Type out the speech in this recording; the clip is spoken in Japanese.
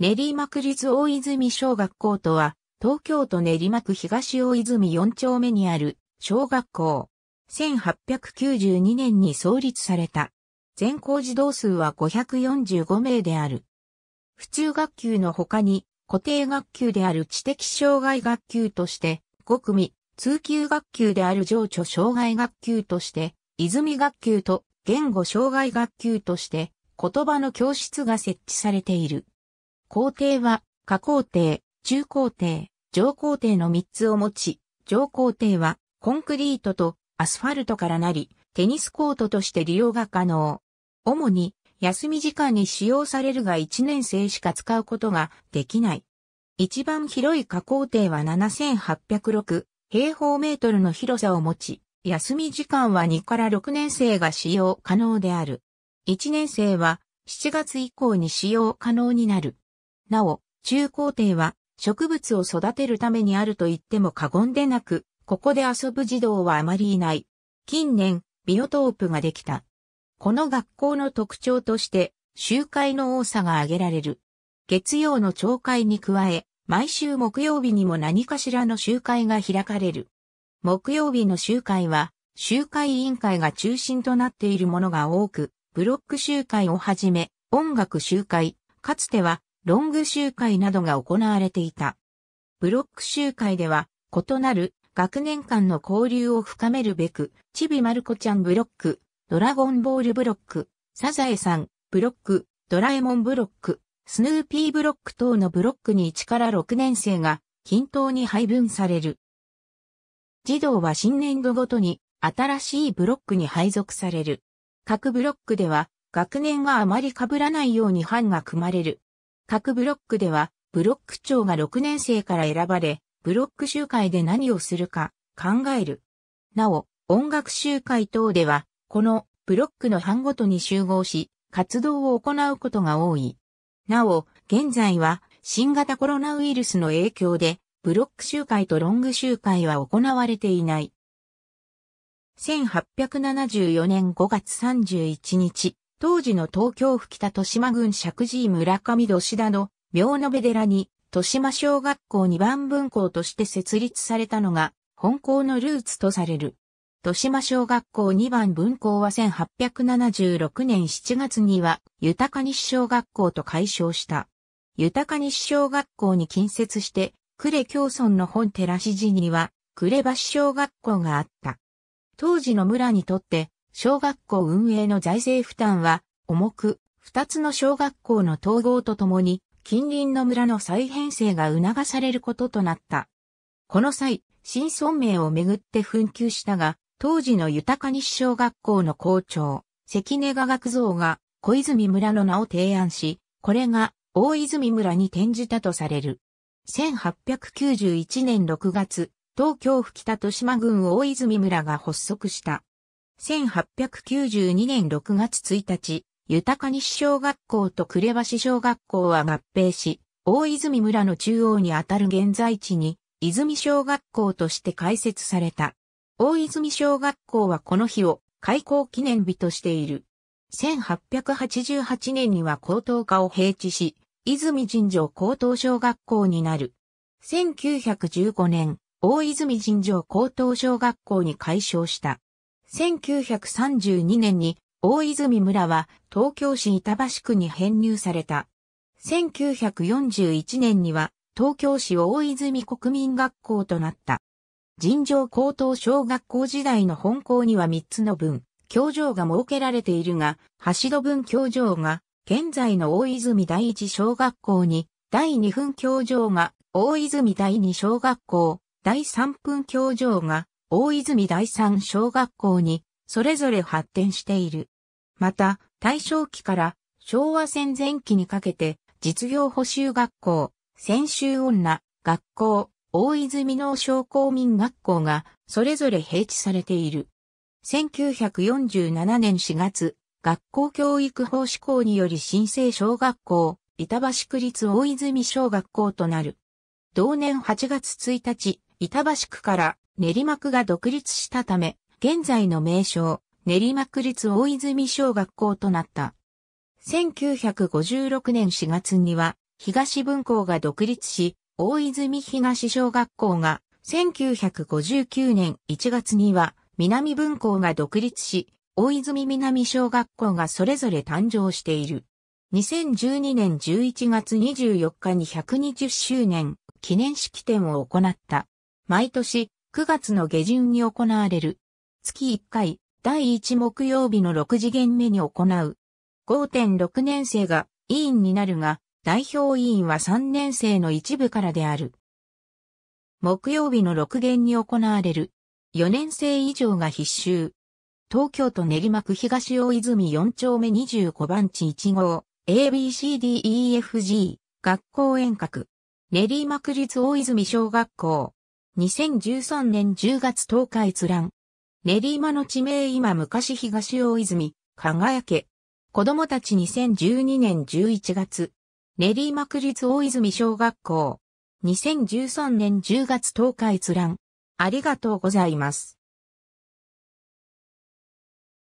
練馬区立大泉小学校とは、東京都練馬区東大泉4丁目にある小学校。1892年に創立された。全校児童数は545名である。普通学級の他に、固定学級である知的障害学級として、5組、通級学級である情緒障害学級として、泉学級と言語障害学級として、言葉の教室が設置されている。皇帝は、下皇帝、中皇帝、上皇帝の3つを持ち、上皇帝は、コンクリートとアスファルトからなり、テニスコートとして利用が可能。主に、休み時間に使用されるが1年生しか使うことができない。一番広い加皇帝は7806平方メートルの広さを持ち、休み時間は2から6年生が使用可能である。1年生は7月以降に使用可能になる。なお、中高程は植物を育てるためにあると言っても過言でなく、ここで遊ぶ児童はあまりいない。近年、ビオトープができた。この学校の特徴として、集会の多さが挙げられる。月曜の朝会に加え、毎週木曜日にも何かしらの集会が開かれる。木曜日の集会は、集会委員会が中心となっているものが多く、ブロック集会をはじめ、音楽集会、かつてはロング集会などが行われていた。ブロック集会では、異なる学年間の交流を深めるべく、チビマルコちゃんブロック、ドラゴンボールブロック、サザエさんブロック、ドラえもんブロック、スヌーピーブロック等のブロックに1から6年生が均等に配分される。児童は新年度ごとに新しいブロックに配属される。各ブロックでは学年があまり被らないように班が組まれる。各ブロックでは、ブロック長が6年生から選ばれ、ブロック集会で何をするか考える。なお、音楽集会等では、このブロックの班ごとに集合し、活動を行うことが多い。なお、現在は新型コロナウイルスの影響で、ブロック集会とロング集会は行われていない。1874年5月31日、当時の東京府北豊島郡石神村上吉田の妙延寺に豊島小学校2番分校として設立されたのが本校のルーツとされる。豊島小学校2番分校は1876年7月には豊西小学校と改称した。豊西小学校に近接して呉京村の本寺市寺には呉橋小学校があった。当時の村にとって小学校運営の財政負担は重く、二つの小学校の統合とともに、近隣の村の再編成が促されることとなった。この際、新村名をめぐって紛糾したが、当時の豊西小学校の校長、関根画学像が小泉村の名を提案し、これが大泉村に転じたとされる。1891年6月、東京府北豊島郡大泉村が発足した。1892年6月1日、豊西小学校と呉橋小学校は合併し、大泉村の中央にあたる現在地に、泉小学校として開設された。大泉小学校はこの日を開校記念日としている。1888年には高等科を平地し、泉尋常高等小学校になる。1915年、大泉尋常高等小学校に改称した。1932年に大泉村は東京市板橋区に編入された。1941年には東京市大泉国民学校となった。尋常高等小学校時代の本校には3つの分、教場が設けられているが、橋戸分教場が現在の大泉第一小学校に、第2分教場が大泉第二小学校、第3分教場が大泉第三小学校にそれぞれ発展している。また、大正期から昭和戦前期にかけて実業補修学校、専修女、学校、大泉農商公民学校がそれぞれ併置されている。1947年4月、学校教育法施行により新生小学校、板橋区立大泉小学校となる。同年8月1日、板橋区から練馬区が独立したため、現在の名称、練馬区立大泉小学校となった。1956年4月には、東文校が独立し、大泉東小学校が、1959年1月には、南文校が独立し、大泉南小学校がそれぞれ誕生している。2012年11月24日に120周年記念式典を行った。毎年9月の下旬に行われる。月1回、第1木曜日の6次元目に行う。5.6年生が委員になるが、代表委員は3年生の一部からである。木曜日の6限に行われる。4年生以上が必修。東京都練馬区東大泉4丁目25番地1号、ABCDEFG、学校遠隔。練馬区立大泉小学校。2013年10月10日閲覧。練馬の地名今昔東大泉、輝け。子供たち2012年11月。練馬区立大泉小学校。2013年10月10日閲覧。ありがとうございます。